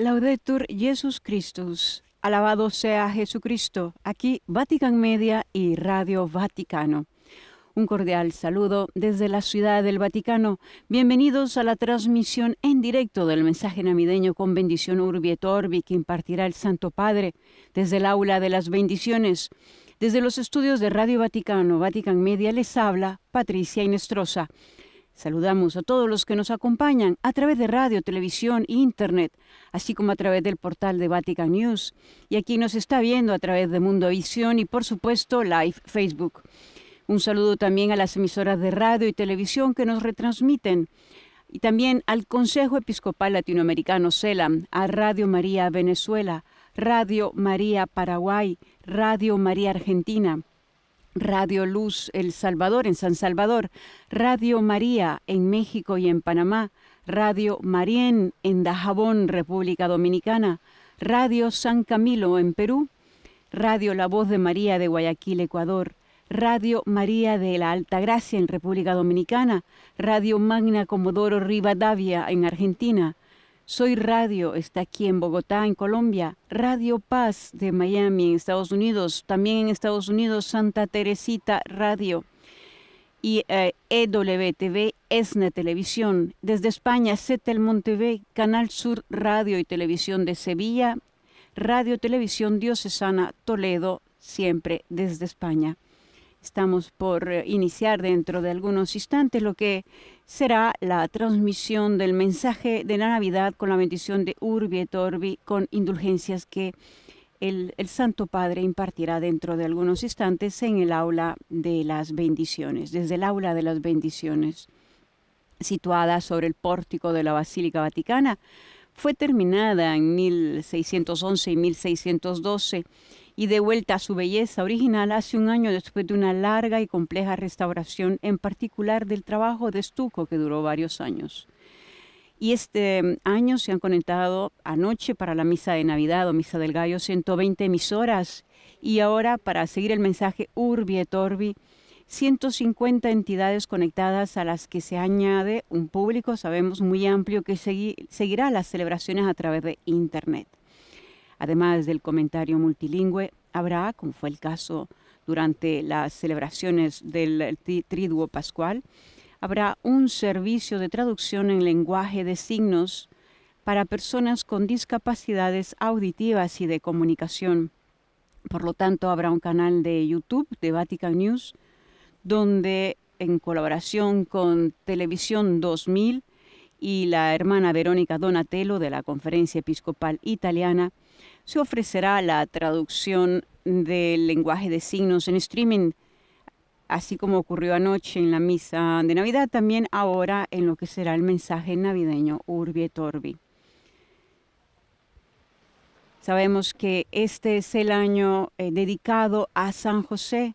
Laudetur Jesus Christus. Alabado sea Jesucristo. Aquí Vatican Media y Radio Vaticano. Un cordial saludo desde la Ciudad del Vaticano. Bienvenidos a la transmisión en directo del mensaje navideño con bendición Urbi et Orbi que impartirá el Santo Padre desde el aula de las bendiciones. Desde los estudios de Radio Vaticano, Vatican Media les habla Patricia Inestrosa. Saludamos a todos los que nos acompañan a través de radio, televisión e internet, así como a través del portal de Vatican News y aquí nos está viendo a través de Mundo Visión y por supuesto Live Facebook. Un saludo también a las emisoras de radio y televisión que nos retransmiten y también al Consejo Episcopal Latinoamericano CELAM, a Radio María Venezuela, Radio María Paraguay, Radio María Argentina, Radio Luz El Salvador en San Salvador, Radio María en México y en Panamá, Radio Marién en Dajabón, República Dominicana, Radio San Camilo en Perú, Radio La Voz de María de Guayaquil, Ecuador, Radio María de la Alta Gracia en República Dominicana, Radio Magna Comodoro Rivadavia en Argentina, soy Radio, está aquí en Bogotá, en Colombia. Radio Paz de Miami, en Estados Unidos. También en Estados Unidos, Santa Teresita Radio. Y EWTV, eh, e ESNE Televisión. Desde España, Cetelmont TV, Canal Sur Radio y Televisión de Sevilla. Radio Televisión Diocesana Toledo, siempre desde España. Estamos por eh, iniciar dentro de algunos instantes lo que será la transmisión del mensaje de la Navidad con la bendición de Urbi et Orbi con indulgencias que el, el, Santo Padre impartirá dentro de algunos instantes en el aula de las bendiciones, desde el aula de las bendiciones, situada sobre el pórtico de la Basílica Vaticana. Fue terminada en 1611 y 1612 y de vuelta a su belleza original hace un año después de una larga y compleja restauración, en particular del trabajo de estuco que duró varios años. Y este mm, año se han conectado anoche para la misa de Navidad o misa del gallo 120 emisoras y ahora para seguir el mensaje Urbi et Orbi 150 entidades conectadas a las que se añade un público, sabemos, muy amplio que seguirá las celebraciones a través de Internet. Además del comentario multilingüe, habrá, como fue el caso durante las celebraciones del eh, Triduo Pascual, habrá un servicio de traducción en lenguaje de signos para personas con discapacidades auditivas y de comunicación. Por lo tanto, habrá un canal de YouTube de Vatican News donde en colaboración con Televisión 2000 y la hermana Verónica Donatello de la Conferencia Episcopal Italiana, se ofrecerá la traducción del lenguaje de signos en streaming, así como ocurrió anoche en la misa de Navidad, también ahora en lo que será el mensaje navideño Urbi et Orbi. Sabemos que este es el año eh, dedicado a San José,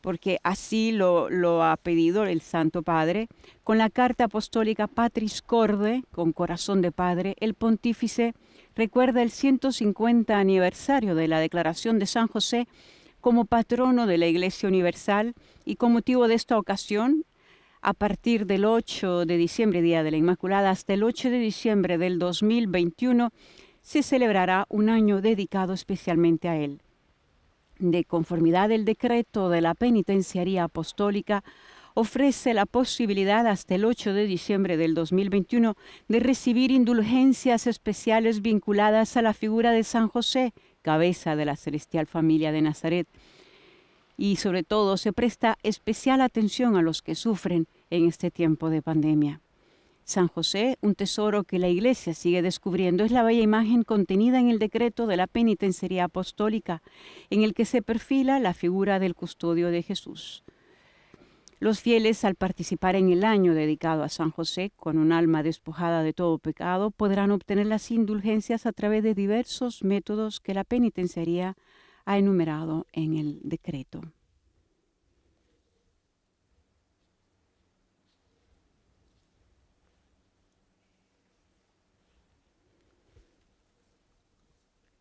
porque así lo, lo, ha pedido el Santo Padre. Con la carta apostólica Patris Corde, con corazón de padre, el pontífice recuerda el 150 aniversario de la declaración de San José como patrono de la Iglesia Universal y con motivo de esta ocasión, a partir del 8 de diciembre, Día de la Inmaculada, hasta el 8 de diciembre del 2021, se celebrará un año dedicado especialmente a él. De conformidad del decreto de la Penitenciaría Apostólica, ofrece la posibilidad hasta el 8 de diciembre del 2021 de recibir indulgencias especiales vinculadas a la figura de San José, cabeza de la celestial familia de Nazaret. Y sobre todo se presta especial atención a los que sufren en este tiempo de pandemia. San José, un tesoro que la Iglesia sigue descubriendo, es la bella imagen contenida en el decreto de la penitenciaría apostólica, en el que se perfila la figura del custodio de Jesús. Los fieles, al participar en el año dedicado a San José con un alma despojada de todo pecado, podrán obtener las indulgencias a través de diversos métodos que la penitenciaría ha enumerado en el decreto.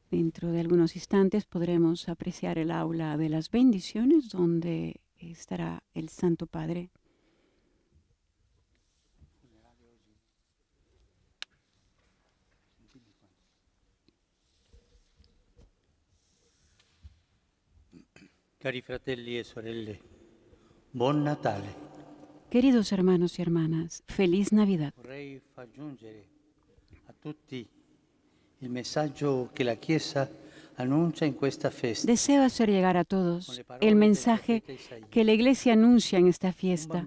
Dentro de algunos instantes podremos apreciar el aula de las bendiciones donde estará el Santo Padre. Cari fratelli e sorelle, buon Natale. Queridos hermanos y hermanas, feliz Navidad. Vorrei far a tutti il messaggio che la Chiesa Deseo hacer llegar a todos el mensaje que la Iglesia anuncia en esta fiesta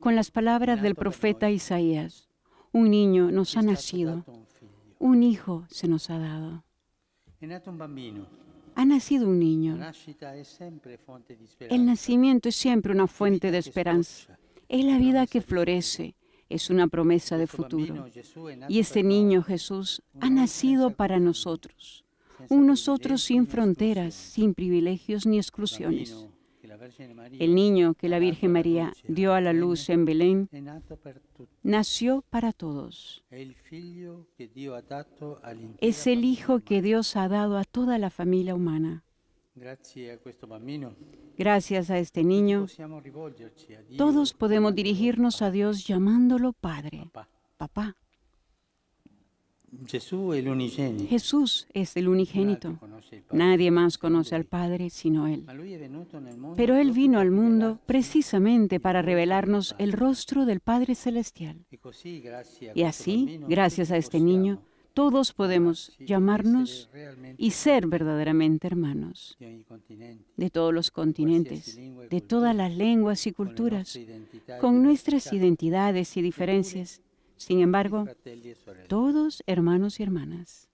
con las palabras del profeta Isaías. Un niño nos ha nacido, un hijo se nos ha dado. Ha nacido un niño. El nacimiento es siempre una fuente de esperanza. Es la vida que florece, es una promesa de futuro. Y este niño Jesús ha nacido para nosotros un nosotros sin fronteras, sin privilegios ni exclusiones. El niño que la Virgen María dio a la luz en Belén nació para todos. Es el hijo que Dios ha dado a toda la familia humana. Gracias a este niño, todos podemos dirigirnos a Dios llamándolo Padre, Papá. Jesús es el unigénito. Nadie más conoce al Padre sino Él. Pero Él vino al mundo precisamente para revelarnos el rostro del Padre Celestial. Y así, gracias a este niño, todos podemos este llamarnos y ser verdaderamente hermanos de todos los continentes, de todas las lenguas y culturas, con nuestras identidades y diferencias sin embargo, todos hermanos y hermanas,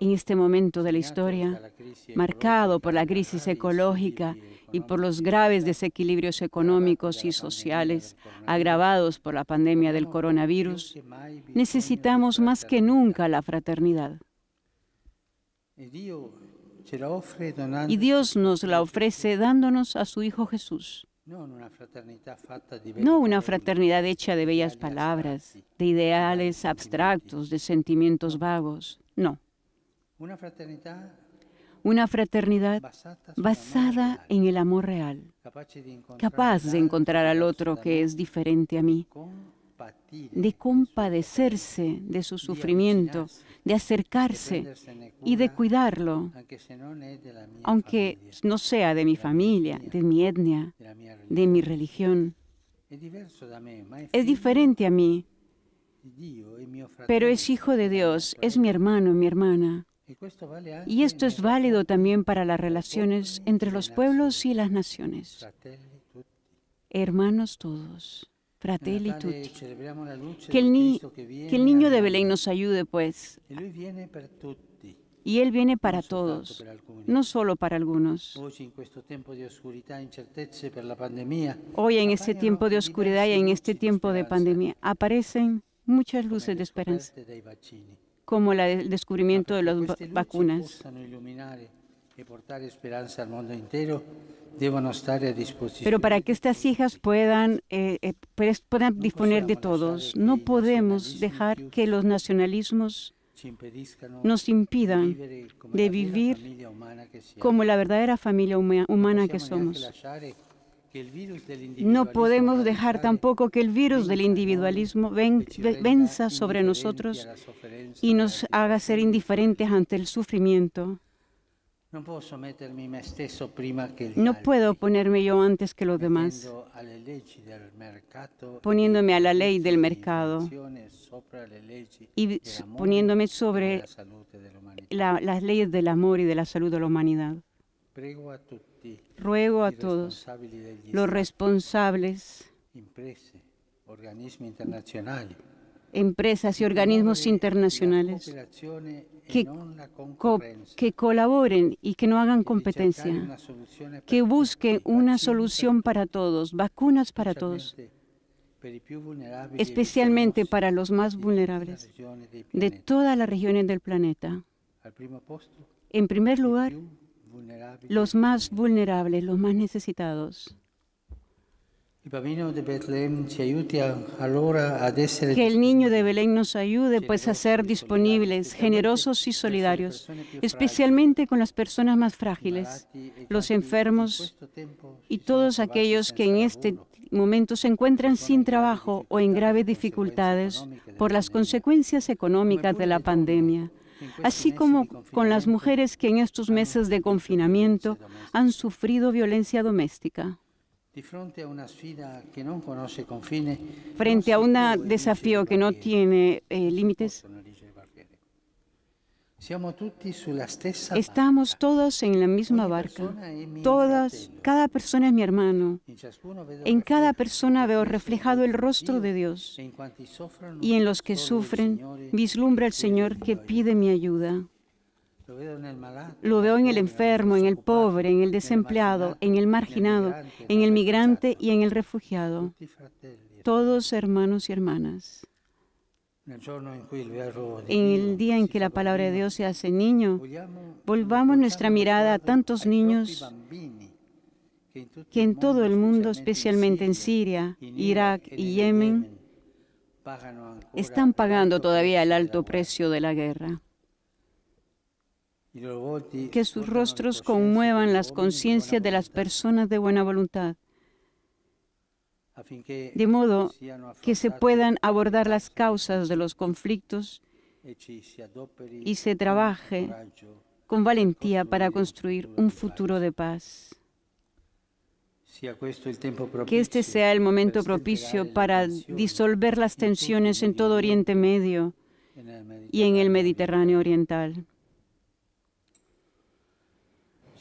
en este momento este de la historia, marcado por la crisis ecológica y por los graves desequilibrios económicos y sociales agravados por la pandemia del coronavirus, necesitamos más que nunca la fraternidad. Y Dios nos la ofrece dándonos a su Hijo Jesús no una fraternidad hecha de bellas palabras, de ideales abstractos, de sentimientos vagos, no. Una fraternidad basada en el amor real, capaz de encontrar al otro que es diferente a mí, de compadecerse de su sufrimiento, de acercarse y de cuidarlo, aunque no sea de mi familia, de mi etnia, de mi religión. Es diferente a mí, pero es hijo de Dios, es mi hermano, mi hermana. Y esto es válido también para las relaciones entre los pueblos y las naciones. Hermanos todos. Fratelli Tutti. Que el, ni que el niño de Belén nos ayude, pues. E y Él viene para todos, no solo para algunos. E Hoy en este tiempo de oscuridad y en este tiempo de pandemia aparecen muchas luces de esperanza, como la del descubrimiento de las vacunas. Pero para que estas hijas puedan, eh, eh, pues, puedan disponer de todos, no podemos dejar que los nacionalismos nos impidan de vivir como la verdadera familia humana que somos. No podemos dejar tampoco que el virus del individualismo venza sobre nosotros y nos haga ser indiferentes ante el sufrimiento no puedo ponerme yo antes que los demás, eh, poniéndome a la ley del mercado y poniéndome sobre las leyes del amor y de la salud de la humanidad. Ruego a todos los responsables, organismos internacionales, empresas y organismos internacionales que, que colaboren y que no hagan competencia, que busquen una solución para todos, vacunas para todos, especialmente para los más vulnerables de todas las regiones del planeta. En primer lugar, los más vulnerables, los más necesitados. Que el niño de Belén nos ayude pues a ser disponibles, generosos y solidarios, especialmente con las personas más frágiles, los enfermos y todos aquellos que en este momento se encuentran sin trabajo o en graves dificultades por las consecuencias económicas de la pandemia así como con las mujeres que en estos meses de confinamiento han sufrido violencia doméstica. Frente a un desafío que no tiene eh, límites, Estamos todos en la misma barca. Todas, cada persona es mi hermano. En cada persona veo reflejado el rostro de Dios. Y en los que sufren, vislumbra el Señor que pide mi ayuda. Lo veo, en el enfermo, en el pobre, en el desempleado, en el marginado, en el migrante y en el refugiado. Todos hermanos y hermanas. En el día en que la palabra de Dios se hace niño, volvamos nuestra mirada a tantos niños que en todo el mundo, especialmente en Siria, Irak y Yemen, están pagando todavía el alto precio de la guerra que sus rostros conmuevan las conciencias de las personas de buena voluntad, de modo que se puedan abordar las causas de los conflictos y se trabaje con valentía para construir un futuro de paz. Que este sea el momento propicio para disolver las tensiones en todo Oriente Medio y en el Mediterráneo Oriental.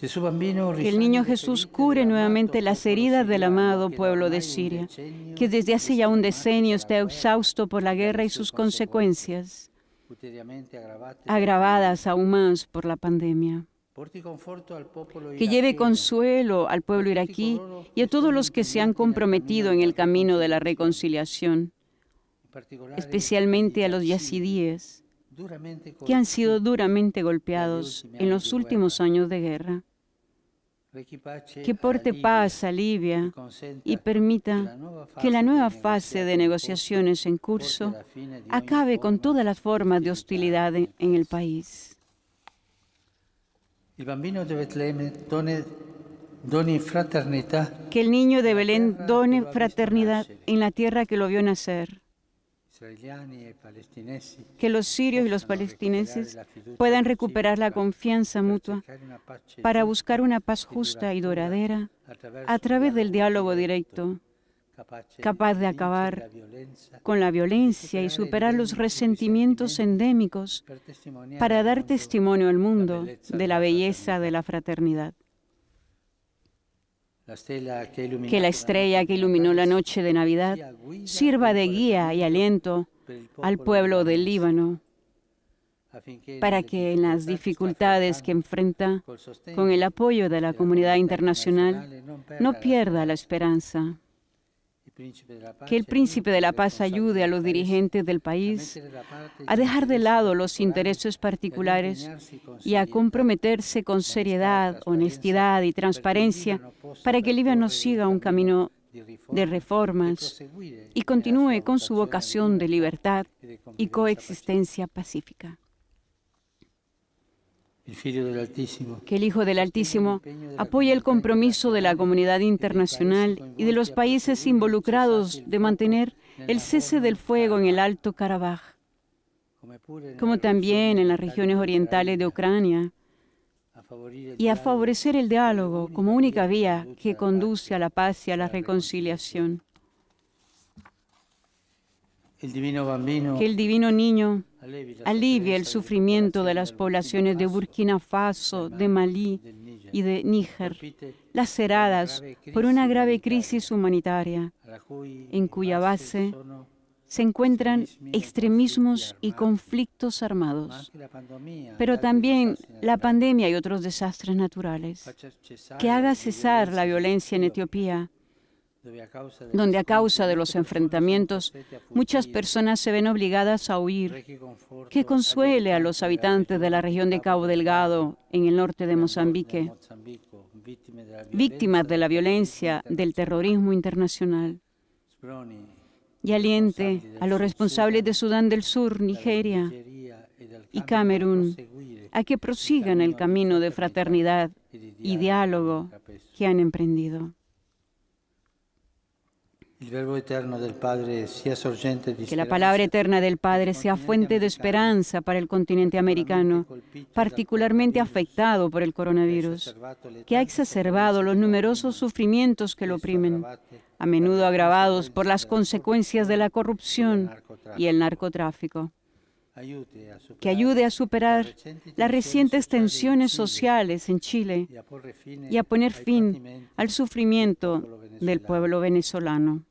Que el niño Jesús cure nuevamente las heridas del amado pueblo de Siria, que desde hace ya un decenio está exhausto por la guerra y sus consecuencias, agravadas aún más por la pandemia. Que lleve consuelo al pueblo iraquí y a todos los que se han comprometido en el camino de la reconciliación, especialmente a los yazidíes, que han sido duramente golpeados en los últimos años de guerra que porte paz a Libia y permita que la nueva fase de negociaciones en curso acabe con todas las formas de hostilidad en el país. Que el niño de Belén done fraternidad en la tierra que lo vio nacer que los sirios y los palestineses puedan recuperar la confianza mutua para buscar una paz justa y duradera a través del diálogo directo, capaz de acabar con la violencia y superar los resentimientos endémicos para dar testimonio al mundo de la belleza de la fraternidad. Que la estrella que iluminó la noche de Navidad sirva de guía y aliento al pueblo del Líbano para que en las dificultades que enfrenta, con el apoyo de la comunidad internacional, no pierda la esperanza. Que el príncipe de la paz ayude a los dirigentes del país a dejar de lado los intereses particulares y a comprometerse con seriedad, honestidad y transparencia para que Libia no siga un camino de reformas y continúe con su vocación de libertad y coexistencia pacífica. Altísimo, que el Hijo del Altísimo apoye el compromiso de la comunidad internacional y de los países involucrados de mantener el cese del fuego en el Alto Karabaj, como también en las regiones orientales de Ucrania, y a favorecer el diálogo como única vía que conduce a la paz y a la reconciliación. que el divino niño alivia el sufrimiento de las poblaciones de Burkina Faso, de Malí y de Níger, laceradas por una grave crisis humanitaria, en cuya base se encuentran extremismos y conflictos armados, pero también la pandemia y otros desastres naturales. Que haga cesar la violencia en Etiopía donde a causa de los enfrentamientos muchas personas se ven obligadas a huir, que consuele a los habitantes de la región de Cabo Delgado, en el norte de Mozambique, víctimas de la violencia, del terrorismo internacional, y aliente a los responsables de Sudán del Sur, Nigeria y Camerún a que prosigan el camino de fraternidad y diálogo que han emprendido. Que la palabra eterna del Padre sea fuente de esperanza para el continente americano, particularmente afectado por el coronavirus, que ha exacerbado los numerosos sufrimientos que lo oprimen, a menudo agravados por las consecuencias de la corrupción y el narcotráfico que ayude a superar las recientes tensiones sociales en Chile y a poner fin al sufrimiento del pueblo venezolano.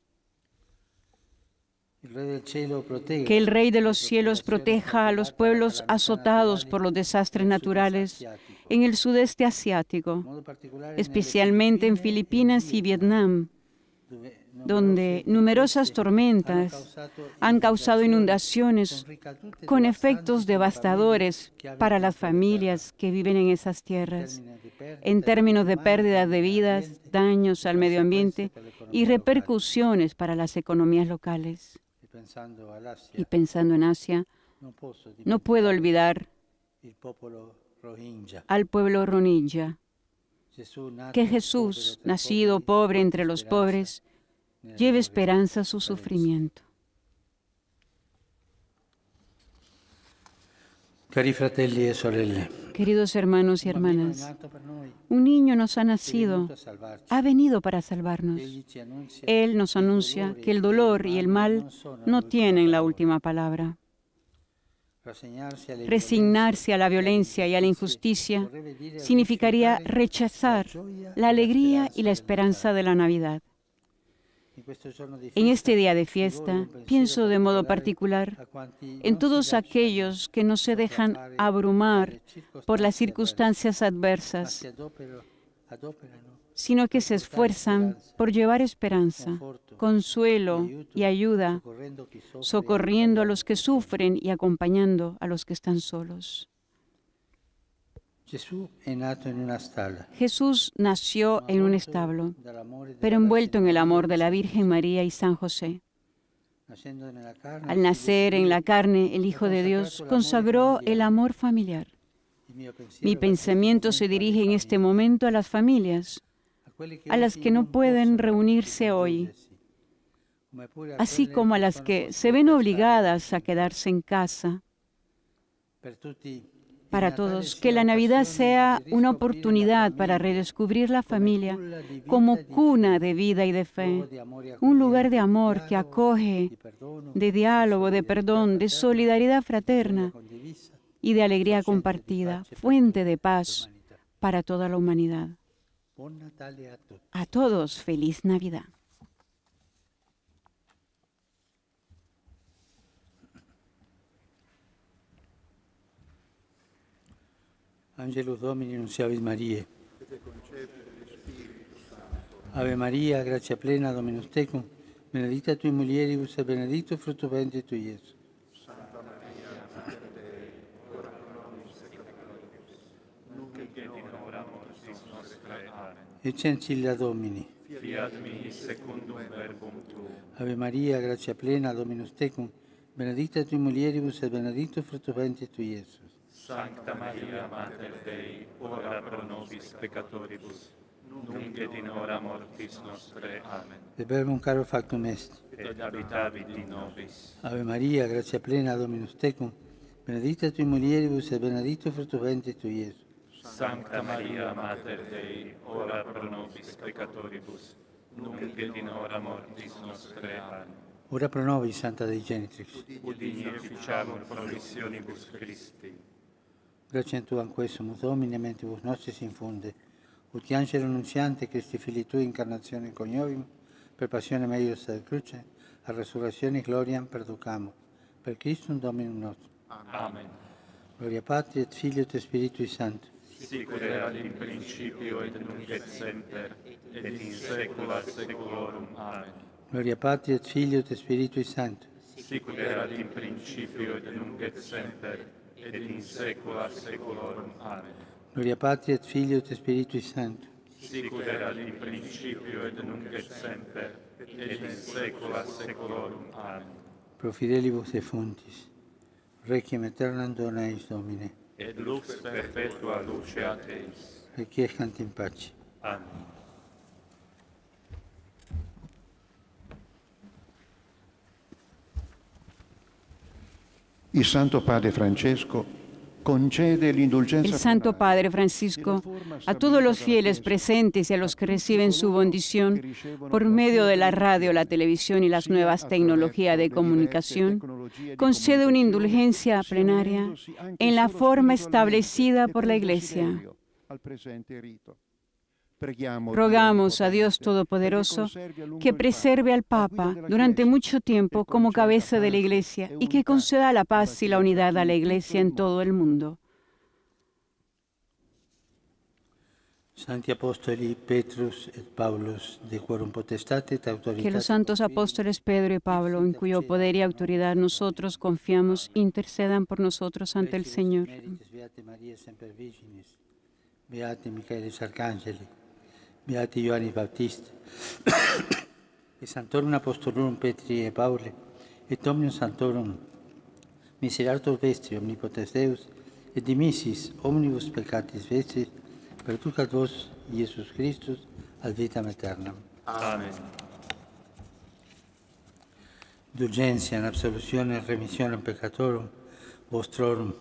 Que el Rey de los cielos proteja a los pueblos azotados por los desastres naturales en el sudeste asiático, especialmente en Filipinas y Vietnam, donde numerosas tormentas han causado inundaciones con efectos devastadores para las familias que viven en esas tierras, en términos de pérdidas de vidas, daños al medio ambiente y repercusiones para las economías locales y pensando en Asia, no puedo olvidar al pueblo rohingya, que Jesús, nacido pobre entre los pobres, lleve esperanza a su sufrimiento. E Queridos hermanos y hermanas, un niño nos ha nacido, ha venido para salvarnos. Él nos anuncia que el dolor y el mal no tienen la última palabra. Resignarse a la violencia y a la injusticia significaría rechazar la alegría y la esperanza de la Navidad. En este día de fiesta pienso de modo particular en todos aquellos que no se dejan abrumar por las circunstancias adversas, sino que se esfuerzan por llevar esperanza, consuelo y ayuda, socorriendo a los que sufren y acompañando a los que están solos. Jesús nació en un establo, pero envuelto en el amor de la Virgen María y San José. Al nacer en la carne, el Hijo de Dios consagró el amor familiar. Mi pensamiento se dirige en este momento a las familias, a las que no pueden reunirse hoy, así como a las que se ven obligadas a quedarse en casa para todos, que la Navidad sea una oportunidad para redescubrir la familia como cuna de vida y de fe, un lugar de amor que acoge, de diálogo, de perdón, de solidaridad fraterna y de alegría compartida, fuente de paz para toda la humanidad. A todos, feliz Navidad. Angelus Domini non si nunciavis Mariae. Ave Maria, grazia plena, Dominus tecum, benedicta tui mulieribus e benedictus frutto venti tui, Gesù. Santa Maria, Mater Dei, ora pro nobis peccatoribus, nunc et in hora mortis nostre. Amen. Ecce Domini. Fiat mihi secundum verbum tuum. Ave Maria, grazia plena, Dominus tecum, benedicta tui mulieribus e benedictus frutto venti tui, Gesù. Santa Maria, Mater Dei, ora pro nobis peccatoribus, nunc et in hora mortis nostre. Amen. De verbum caro factum est. Et habitavit in nobis. Ave Maria, grazia plena, Dominus tecum, benedicta tui mulieribus e benedicto frutto ventris tui, Iesus. Sancta Maria, Mater Dei, ora pro nobis peccatoribus, nunc et in hora mortis nostre. Amen. Ora pro nobis, Santa Dei Genitrix. Udini officiamur promissionibus Christi. Grazie a Tu anch'esso, mutomine mentibus nostris infunde, ut angelo annunziante Cristi fili Tui incarnazione coniovim, per passione meglio ad cruce, a resurrezione e gloria perducamo, per Cristo un domino nostro. Amen. Gloria Patria, et Filio et Spiritui Santo. Sicut erat in principio et nunc et semper, et in saecula saeculorum. Amen. Gloria Patria, et Filio et Spiritui Santo. Sicut erat in principio et nunc et semper, et in saecula saeculorum. Amen. Gloria Patri et Filio et Spiritui Sancto. Sic ut erat in principio et nunc et semper et in saecula saeculorum. Amen. Profidelibus et fontis. Requiem aeternam dona eis Domine. Et lux perpetua luceat eis. Requiescant in pace. Amen. Santo Padre El Santo Padre Francisco a todos los fieles presentes y a los que reciben su bendición por medio de la radio, la televisión y las nuevas tecnologías de comunicación, concede una indulgencia plenaria en la forma establecida por la Iglesia. Rogamos a Dios Todopoderoso que preserve al Papa durante mucho tiempo como cabeza de la Iglesia y que conceda la paz y la unidad a la Iglesia en todo el mundo. Que los santos apóstoles Pedro y Pablo, en cuyo poder y autoridad nosotros confiamos, intercedan por nosotros ante el Señor. Beati Ioanni Battista, e Santorum Apostolorum Petri e Pauli, et Omnium Santorum, miserator vestri, omnipotens Deus, et dimissis omnibus peccatis vestris, perducat vos, Iesus Christus, ad vitam aeternam. Amen. Dulgentia in absoluzione e remissione peccatorum vostrorum,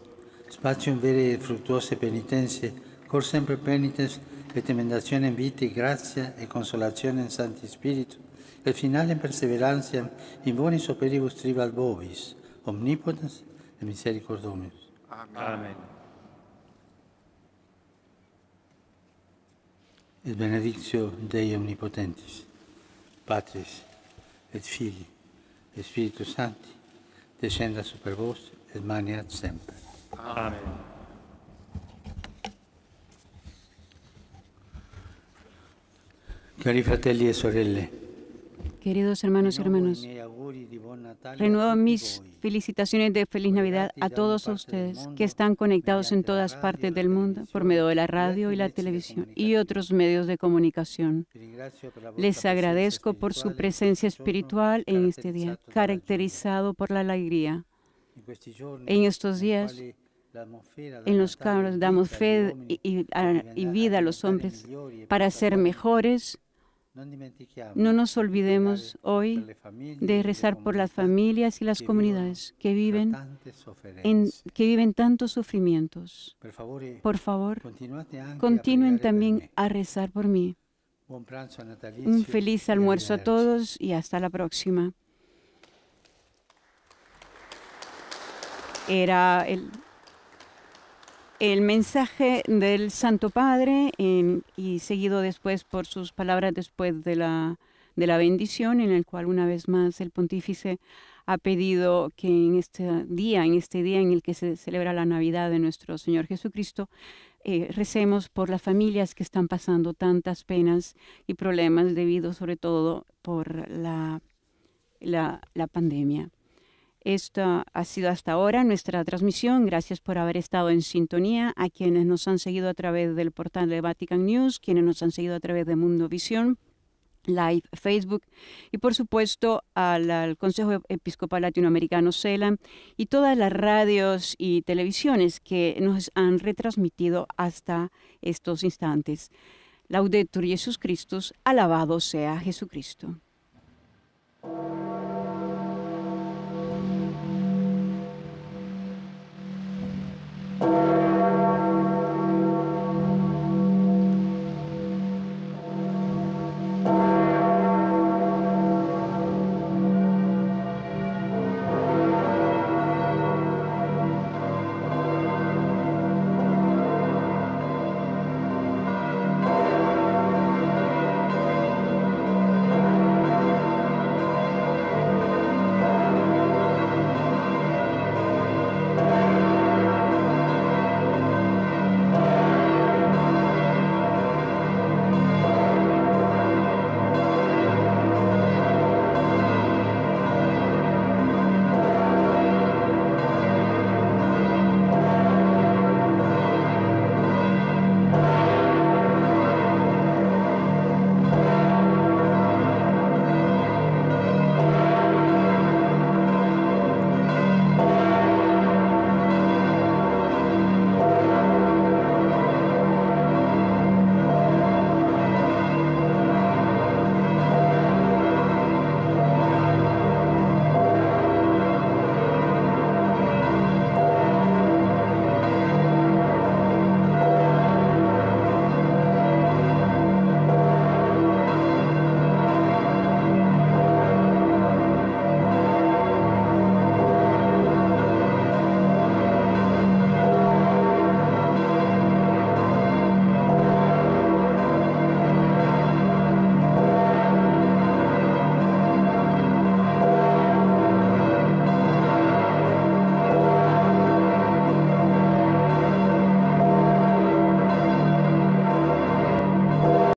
spatium vere e fructuose penitenze, cor sempre penitens, l'etemendazione in vita, grazia e consolazione in Santi Spirito, e finale in perseveranza in voni superibus tribal bovis, omnipotens e misericordomius. Amen. Amen. Il benedizio Dei Omnipotentis, Patris et Fili e Spirito Santi, descenda super vos e maniat sempre. Amen. E Queridos hermanos y hermanas, renuevo mis felicitaciones de feliz Navidad a todos ustedes que están conectados en todas partes del mundo por medio de la radio y la televisión y otros medios de comunicación. Les agradezco por su presencia espiritual en este día, caracterizado por la alegría. En estos días, en los que damos fe y vida a los hombres para ser mejores no nos olvidemos hoy de rezar por las familias y las comunidades que viven, en, que viven tantos sufrimientos. Por favor, eh, continúen también a rezar por mí. Un feliz almuerzo a todos y hasta la próxima. Era el el mensaje del Santo Padre y seguido después por sus palabras después de la, de la bendición, en el cual una vez más el pontífice ha pedido que en este día, en este día en el que se celebra la Navidad de nuestro Señor Jesucristo, eh, recemos por las familias que están pasando tantas penas y problemas debido sobre todo por la, la, la pandemia. Esta ha sido hasta ahora nuestra transmisión. Gracias por haber estado en sintonía. A quienes nos han seguido a través del portal de Vatican News, quienes nos han seguido a través de Mundo Visión, Live, Facebook y por supuesto al, Consejo Episcopal Latinoamericano CELAM y todas las radios y televisiones que nos han retransmitido hasta estos instantes. Laudetur Jesús Christus, alabado sea Jesucristo. Thank you.